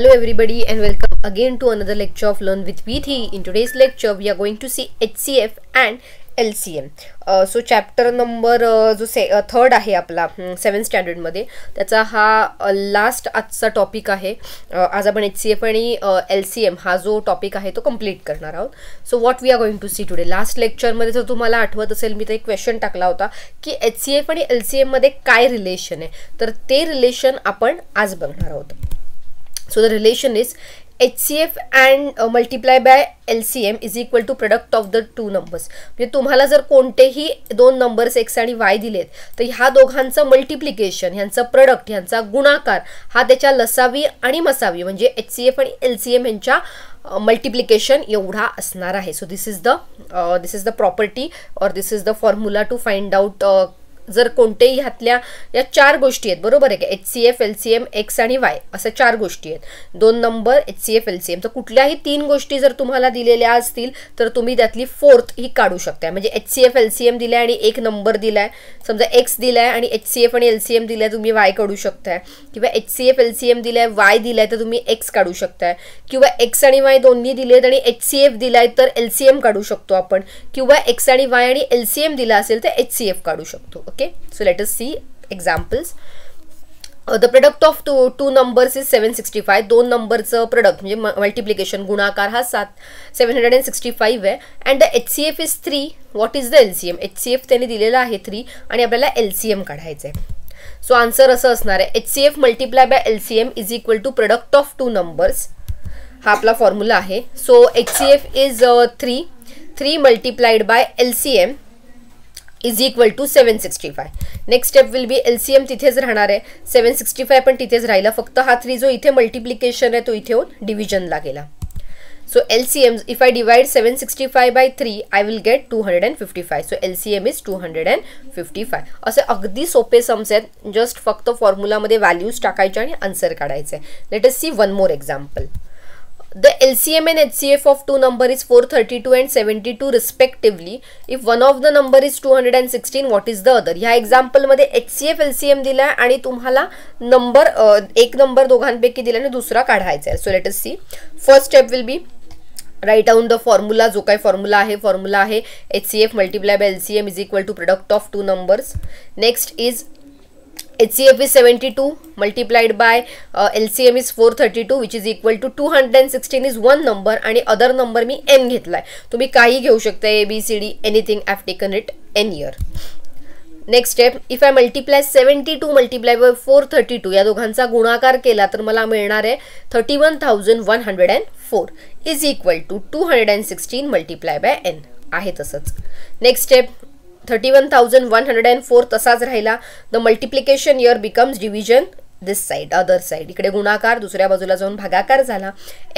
To another lecture of learn with another lecture in Learn with Vithi. In today's to see H C F and L C M so chapter number जो से third uh, आहे आपला सेवन स्टँडर्डमध्ये त्याचा हा last uh, आजचा topic आहे uh, आज आपण एच सी एफ आणि एल सी एम हा जो टॉपिक आहे तो कम्प्लीट करणार आहोत so what we are going to see today last लेक्चरमध्ये जर तुम्हाला आठवत असेल मी तर एक क्वेश्चन टाकला होता की एच सी एफ आणि एल सी एममध्ये काय रिलेशन आहे तर ते रिलेशन आपण आज बघणार आहोत So the relation is HCF and uh, multiply by LCM is equal to product of the two numbers म्हणजे तुम्हाला जर कोणतेही दोन नंबर्स एक्स आणि वाय दिलेत तर ह्या दोघांचं मल्टिप्लिकेशन ह्यांचं प्रोडक्ट ह्यांचा गुणाकार हा त्याच्या लसावी आणि मसावी म्हणजे एच सी एफ आणि एल सी एम ह्यांच्या मल्टिप्लिकेशन uh, एवढा असणार आहे so this is the this is the property or this is the formula to find out जर कोणतेही ह्यातल्या या चार गोष्टी आहेत बरोबर आहे का H C F L C M X आणि वाय अशा चार गोष्टी आहेत दोन number H C F L C M तर कुठल्याही तीन गोष्टी जर तुम्हाला दिलेल्या असतील तर तुम्ही त्यातली फोर्थ ही काढू शकता म्हणजे H C F L C M दिला आहे आणि एक नंबर दिलाय समजा एक्स दिला आहे आणि एच सी एफ आणि एल सी एम दिला आहे तुम्ही वाय काढू शकताय किंवा H C F L C M दिला आहे वाय दिलाय तर तुम्ही एक्स काढू शकताय किंवा एक्स आणि वाय दोन्ही दिले आहेत आणि एच सी एफ दिलाय तर एल सी एम काढू शकतो आपण किंवा एक्स आणि वाय आणि एल सी एम दिला असेल तर एच सी एफ काढू शकतो okay so let us see examples product of two two numbers is seven is 765 दोन नंबरचं प्रोडक्ट म्हणजे मल्टिप्लिकेशन गुणाकार हा सात हंड्रेड सिक्स्टी फाईव्ह आहे and H C F is three what is the L C M H C F त्यांनी दिलेला आहे थ्री आणि आपल्याला एल सी एम काढायचं आहे सो आन्सर असं असणार आहे H C F multiply by L C M is equal to product of two numbers हा आपला फॉर्म्युला आहे so H C F is three three multiplied by L C M is equal to seven sixty five next step will be L C M तिथेच राहणार आहे सेवन sixty five पण तिथेच राहिला फक्त हा थ्री जो इथे मल्टिप्लिकेशन आहे तो इथे होऊन डिव्हिजनला गेला so L C M if I divide seven sixty five by three I will get two hundred and fifty five so L C M is two hundred and fifty five असे अगदी सोपे sums आहेत just फक्त फॉर्म्युलामध्ये values टाकायचे आणि answer काढायचे let us see one more example the L C C M H F of two number is four thirty two and number two respectively if one of the number is two hundred and sixteen what is the other ह्या एक्झाम्पलमध्ये H C F L C M दिला आणि तुम्हाला number एक number दोघांपैकी दिला आणि दुसरा काढायचा आहे so let's see first step will be write down the formula जो काय फॉर्म्युला आहे फॉर्म्युला आहे H C F multiply by L C M is equal to product of two numbers next is H C F is two by L C M is four thirty two which is equal to two hundred and sixteen is one number आणि other number मी N घेतला आहे तुम्ही काही घेऊ शकता A B C D anything have taken it N here next step if I multiply seventy two multiply by four thirty two या दोघांचा गुणाकार केला तर मला मिळणार आहे thirty one thousand one hundred and four is equal to two hundred and sixteen multiply by N आहे तसंच next step thirty one thousand one hundred and four तसाच राहिला the multiplication here becomes division this side other side इकडे गुणाकार दुसऱ्या बाजूला जाऊन भागाकार झाला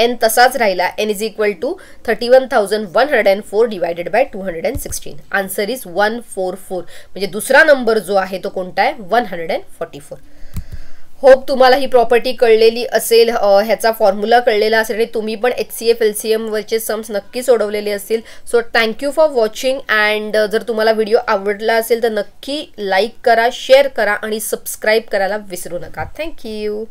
एन तसाच राहिला N is equal to thirty one thousand one hundred and four divided by two hundred and sixteen answer is one four four म्हणजे दुसरा नंबर जो आहे तो कोणता आहे one hundred and forty four hope तुम्हाला ही प्रॉपर्टी कळलेली असेल ह्याचा फॉर्म्युला कळलेला असेल आणि तुम्ही पण H C F L C एमवरचे सम्स नक्की सोडवलेले असतील so thank you for watching and जर तुम्हाला व्हिडिओ आवडला असेल तर नक्की लाईक करा शेअर करा आणि सबस्क्राईब करायला विसरू नका थँक्यू